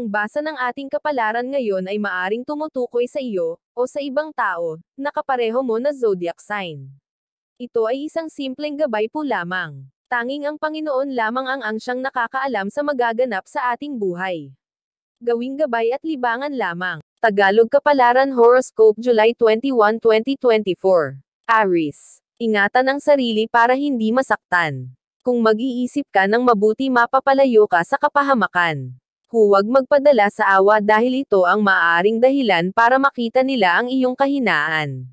ang basa ng ating kapalaran ngayon ay maaring tumutukoy sa iyo, o sa ibang tao, na kapareho mo na zodiac sign. Ito ay isang simpleng gabay po lamang. Tanging ang Panginoon lamang ang ang siyang nakakaalam sa magaganap sa ating buhay. Gawing gabay at libangan lamang. Tagalog Kapalaran Horoscope July 21, 2024. Aris. Ingatan ang sarili para hindi masaktan. Kung mag-iisip ka ng mabuti mapapalayo ka sa kapahamakan. Huwag magpadala sa awa dahil ito ang maaaring dahilan para makita nila ang iyong kahinaan.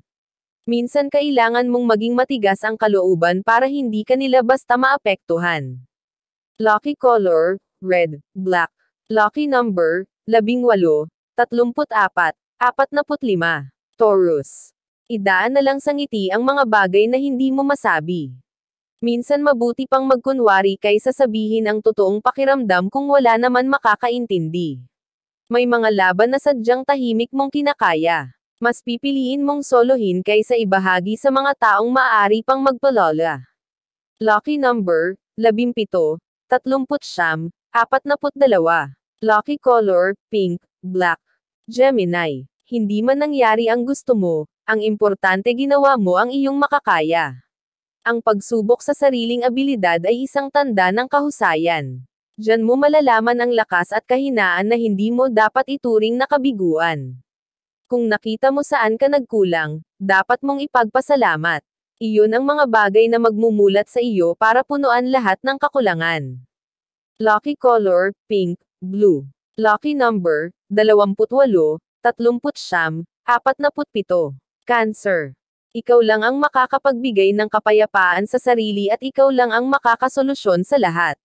Minsan kailangan mong maging matigas ang kalooban para hindi ka nila basta maapektuhan. Lucky color, red, black. Lucky number, 18, 34, 45. Taurus. Idaan na lang sa ngiti ang mga bagay na hindi mo masabi. Minsan mabuti pang magkunwari kaysa sabihin ang totoong pakiramdam kung wala naman makakaintindi. May mga laban na sadyang tahimik mong kinakaya. Mas pipiliin mong solohin kaysa ibahagi sa mga taong maaari pang magpalola. Lucky number, 17, 30, 42. Lucky color, pink, black. Gemini. Hindi man nangyari ang gusto mo, ang importante ginawa mo ang iyong makakaya. Ang pagsubok sa sariling abilidad ay isang tanda ng kahusayan. Diyan mo malalaman ang lakas at kahinaan na hindi mo dapat ituring na kabiguan. Kung nakita mo saan ka nagkulang, dapat mong ipagpasalamat. Iyon ang mga bagay na magmumulat sa iyo para punuan lahat ng kakulangan. Lucky color, pink, blue. Lucky number, 28, 30, 47. Cancer. Ikaw lang ang makakapagbigay ng kapayapaan sa sarili at ikaw lang ang makakasolusyon sa lahat.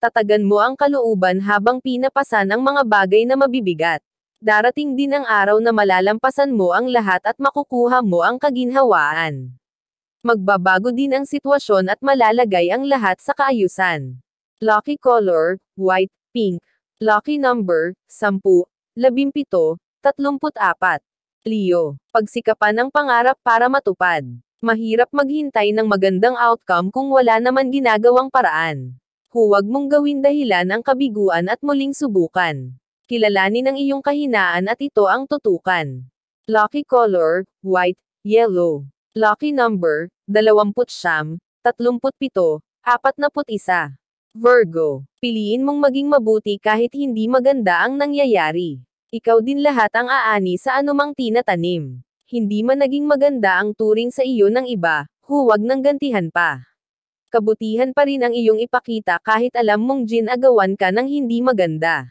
Tatagan mo ang kalooban habang pinapasan ang mga bagay na mabibigat. Darating din ang araw na malalampasan mo ang lahat at makukuha mo ang kaginhawaan. Magbabago din ang sitwasyon at malalagay ang lahat sa kaayusan. Lucky color, white, pink. Lucky number, 10, 17, 34. Leo, pagsikapan ang pangarap para matupad. Mahirap maghintay ng magandang outcome kung wala naman ginagawang paraan. Huwag mong gawin dahilan ang kabiguan at muling subukan. Kilalanin ang iyong kahinaan at ito ang tutukan. Lucky color, white, yellow. Lucky number, 29, 37, 41. Virgo, piliin mong maging mabuti kahit hindi maganda ang nangyayari. Ikaw din lahat ang aani sa anumang tinatanim. Hindi man naging maganda ang turing sa iyo ng iba, huwag nang gantihan pa. Kabutihan pa rin ang iyong ipakita kahit alam mong gin agawan ka ng hindi maganda.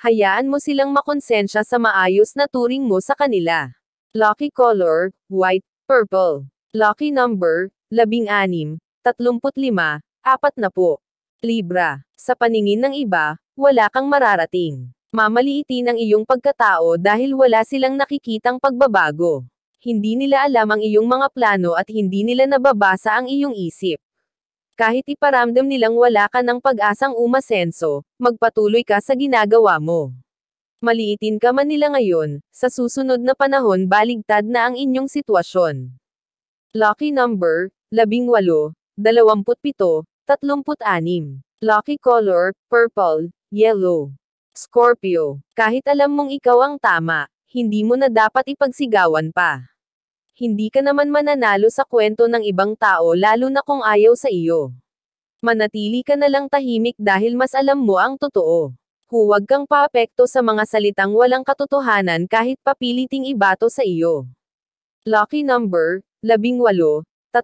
Hayaan mo silang makonsensya sa maayos na turing mo sa kanila. Lucky color, white, purple. Lucky number, labing anim, tatlumput lima, apat na po. Libra, sa paningin ng iba, wala kang mararating mamaliitin ang iyong pagkatao dahil wala silang nakikitang pagbabago. Hindi nila alam ang iyong mga plano at hindi nila nababasa ang iyong isip. Kahit iparamdam nilang wala ka ng pag-asang umasenso, magpatuloy ka sa ginagawa mo. Maliitin ka man nila ngayon, sa susunod na panahon baligtad na ang inyong sitwasyon. Lucky number, 18, 27, 36. Lucky color, purple, yellow. Scorpio, kahit alam mong ikaw ang tama, hindi mo na dapat ipagsigawan pa. Hindi ka naman mananalo sa kwento ng ibang tao lalo na kung ayaw sa iyo. Manatili ka na lang tahimik dahil mas alam mo ang totoo. Huwag kang paapekto sa mga salitang walang katotohanan kahit papiliting ibato sa iyo. Lucky number, 18, 37,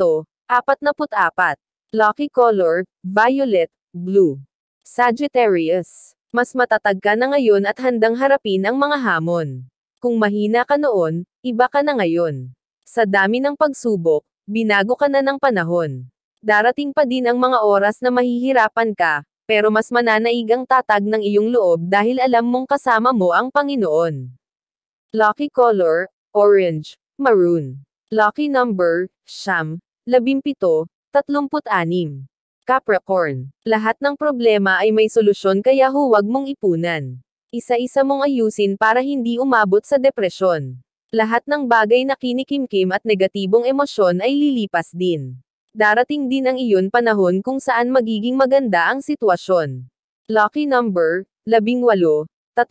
44. Lucky color, violet, blue. Sagittarius. Mas matatag ka na ngayon at handang harapin ang mga hamon. Kung mahina ka noon, iba ka na ngayon. Sa dami ng pagsubok, binago ka na ng panahon. Darating pa din ang mga oras na mahihirapan ka, pero mas mananaig ang tatag ng iyong loob dahil alam mong kasama mo ang Panginoon. Lucky color, orange, maroon. Lucky number, siyam, labimpito, tatlumput-anim. Capricorn, lahat ng problema ay may solusyon kaya huwag mong ipunan. Isa-isa mong ayusin para hindi umabot sa depresyon. Lahat ng bagay na kinikimkim at negatibong emosyon ay lilipas din. Darating din ang iyon panahon kung saan magiging maganda ang sitwasyon. Lucky number, 18, 34,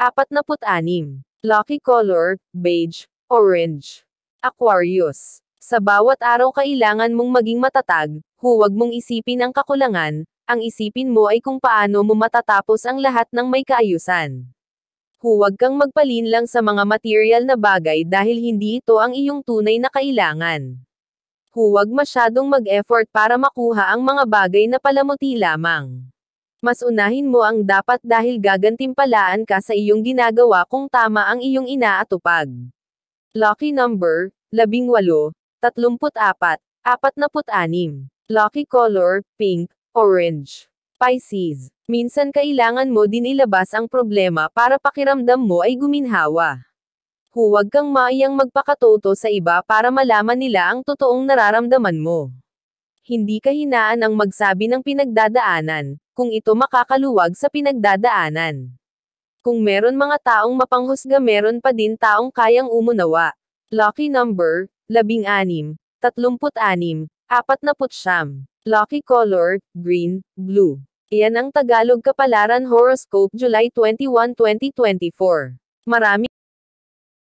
46. Lucky color, beige, orange. Aquarius. Sa bawat araw kailangan mong maging matatag, huwag mong isipin ang kakulangan, ang isipin mo ay kung paano mo matatapos ang lahat ng may kaayusan. Huwag kang magpalin lang sa mga material na bagay dahil hindi ito ang iyong tunay na kailangan. Huwag masyadong mag-effort para makuha ang mga bagay na palamuti lamang. Mas unahin mo ang dapat dahil gagantimpalaan ka sa iyong ginagawa kung tama ang iyong inaatupag. Lucky number, 18, 34, 46. Lucky color, pink, orange. Pisces. Minsan kailangan mo din ilabas ang problema para pakiramdam mo ay guminhawa. Huwag kang maiyang magpakatoto sa iba para malaman nila ang totoong nararamdaman mo. Hindi ka hinaan ang magsabi ng pinagdadaanan, kung ito makakaluwag sa pinagdadaanan. Kung meron mga taong mapanghusga meron pa din taong kayang umunawa. Lucky number, 16, 36, Apat na putsyam. Lucky color, green, blue. Iyan ang Tagalog Kapalaran Horoscope July 21, 2024. Marami